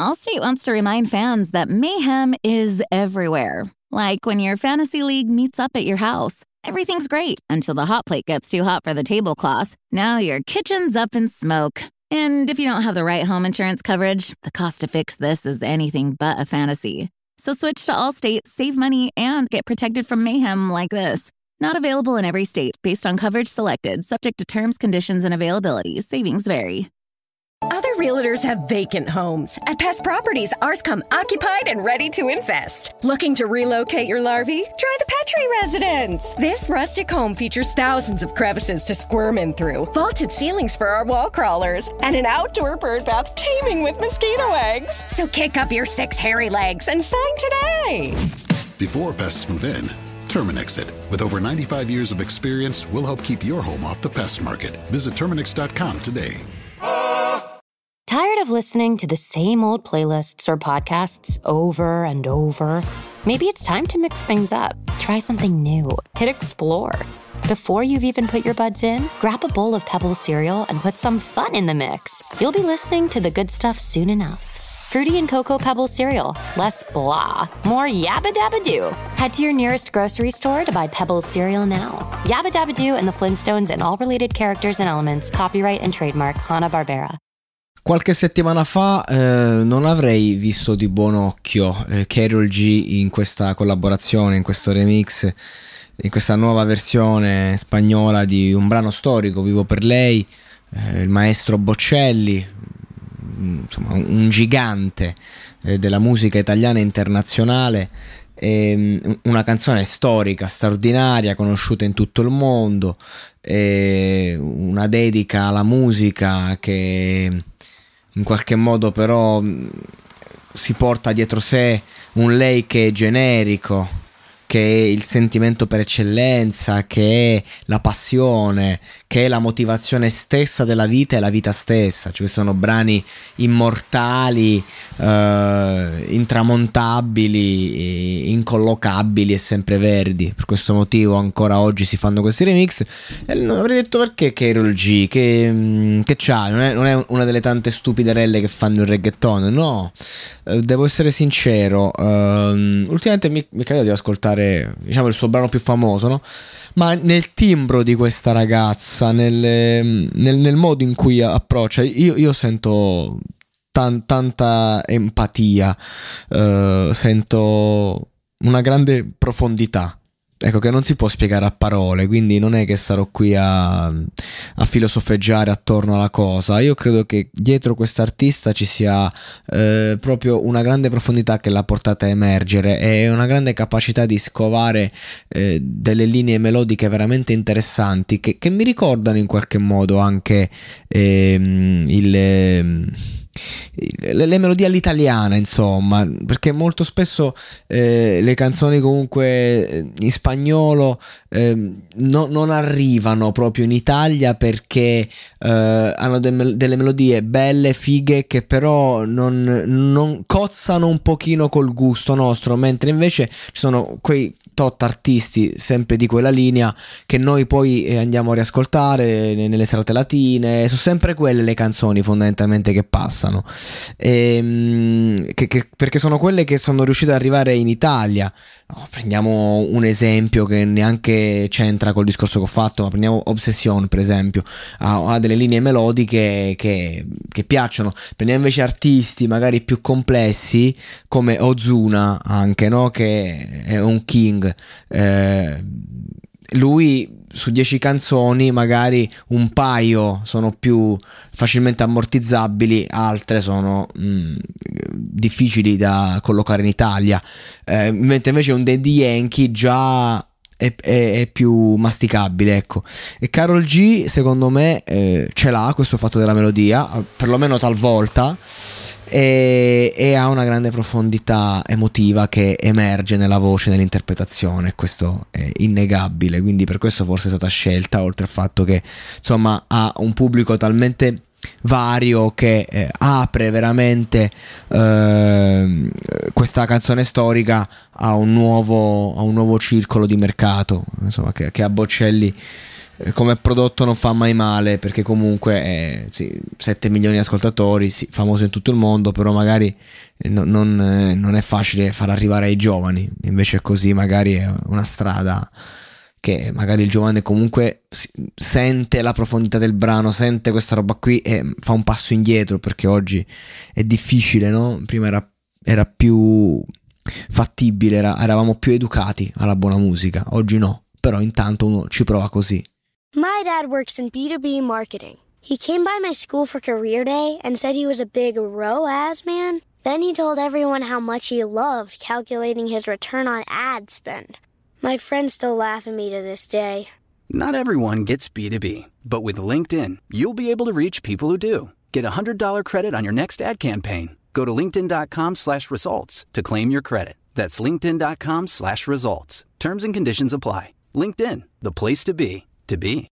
Allstate wants to remind fans that mayhem is everywhere. Like when your fantasy league meets up at your house, everything's great until the hot plate gets too hot for the tablecloth. Now your kitchen's up in smoke. And if you don't have the right home insurance coverage, the cost to fix this is anything but a fantasy. So switch to Allstate, save money, and get protected from mayhem like this. Not available in every state based on coverage selected, subject to terms, conditions, and availability. Savings vary realtors have vacant homes. At Pest Properties, ours come occupied and ready to infest. Looking to relocate your larvae? Try the Petri Residence. This rustic home features thousands of crevices to squirm in through, vaulted ceilings for our wall crawlers, and an outdoor bird bath teeming with mosquito eggs. So kick up your six hairy legs and sign today. Before pests move in, Terminix it. With over 95 years of experience, we'll help keep your home off the pest market. Visit Terminix.com today. Oh, of listening to the same old playlists or podcasts over and over, maybe it's time to mix things up. Try something new. Hit explore. Before you've even put your buds in, grab a bowl of Pebble cereal and put some fun in the mix. You'll be listening to the good stuff soon enough. Fruity and Cocoa Pebble cereal. Less blah, more yabba dabba doo. Head to your nearest grocery store to buy Pebble cereal now. Yabba dabba doo and the Flintstones and all related characters and elements, copyright and trademark Hanna Barbera. Qualche settimana fa eh, non avrei visto di buon occhio eh, Carol G in questa collaborazione, in questo remix, in questa nuova versione spagnola di un brano storico, Vivo per lei, eh, il maestro Boccelli, mm, insomma un gigante eh, della musica italiana e internazionale mm, una canzone storica, straordinaria, conosciuta in tutto il mondo, una dedica alla musica che in qualche modo però si porta dietro sé un lei che è generico che è il sentimento per eccellenza, che è la passione, che è la motivazione stessa della vita e la vita stessa. Cioè sono brani immortali, eh, intramontabili, incollocabili e sempreverdi. Per questo motivo ancora oggi si fanno questi remix. E non avrei detto perché Carol G, che, mh, mm, che c'ha, non è, non è, una delle tante stupiderelle che fanno il reggaeton, no. Eh, devo essere sincero, eh, ultimamente mi, mi è di ascoltare cantare, diciamo, il suo brano più famoso, no? Ma nel timbro di questa ragazza, nel, nel, nel modo in cui approccia, io, io sento tan, tanta empatia, eh, sento una grande profondità ecco, che non si può spiegare a parole, quindi non è che sarò qui a, a filosofeggiare attorno alla cosa. Io credo che dietro quest'artista ci sia eh, proprio una grande profondità che l'ha portata a emergere e una grande capacità di scovare eh, delle linee melodiche veramente interessanti che, che, mi ricordano in qualche modo anche eh, il ehm, le melodie all'italiana, insomma, perché molto spesso eh, le canzoni comunque eh, in spagnolo eh, no, non arrivano proprio in Italia perché eh, hanno de delle melodie belle, fighe, che però non, non cozzano un pochino col gusto nostro, mentre invece ci sono quei tot artisti sempre di quella linea che noi poi eh, andiamo a riascoltare nelle serate latine, sono sempre quelle le canzoni fondamentalmente che passano, e, ehm, che, che, perché sono quelle che sono riuscite ad arrivare in Italia. No, prendiamo un esempio che neanche c'entra col discorso che ho fatto, ma prendiamo Obsession per esempio, ha, ha delle linee melodiche che, che piacciono, prendiamo invece artisti magari più complessi come Ozuna anche, no? che è un king live. Eh, lui su 10 canzoni magari un paio sono più facilmente ammortizzabili, altre sono mh, mm, difficili da collocare in Italia. Eh, mentre invece un Daddy Yankee già è, è, è, più masticabile, ecco. E Carol G, secondo me, eh, ce l'ha questo fatto della melodia, perlomeno talvolta, e, e, ha una grande profondità emotiva che emerge nella voce, nell'interpretazione, questo è innegabile, quindi per questo forse è stata scelta, oltre al fatto che, insomma, ha un pubblico talmente vario che eh, apre veramente eh, questa canzone storica a un, nuovo, a un nuovo circolo di mercato, insomma, che, che a Boccelli eh, come prodotto non fa mai male perché comunque eh, sì, 7 milioni di ascoltatori, sì, famoso in tutto il mondo, però magari eh, non, non, eh, non è facile far arrivare ai giovani, invece così magari è una strada che magari il giovane comunque sente la profondità del brano, sente questa roba qui e fa un passo indietro perché oggi è difficile, no? Prima era, era più fattibile, era, eravamo più educati alla buona musica, oggi no, però intanto uno ci prova così. My dad works in B2B marketing. He came by my school for career day and said he was a big ROAS man. Then he told everyone how much he loved calculating his return on ad spend. My friends still laugh at me to this day. Not everyone gets B2B, but with LinkedIn, you'll be able to reach people who do. Get a $100 credit on your next ad campaign. Go to linkedin.com slash results to claim your credit. That's linkedin.com slash results. Terms and conditions apply. LinkedIn, the place to be, to be.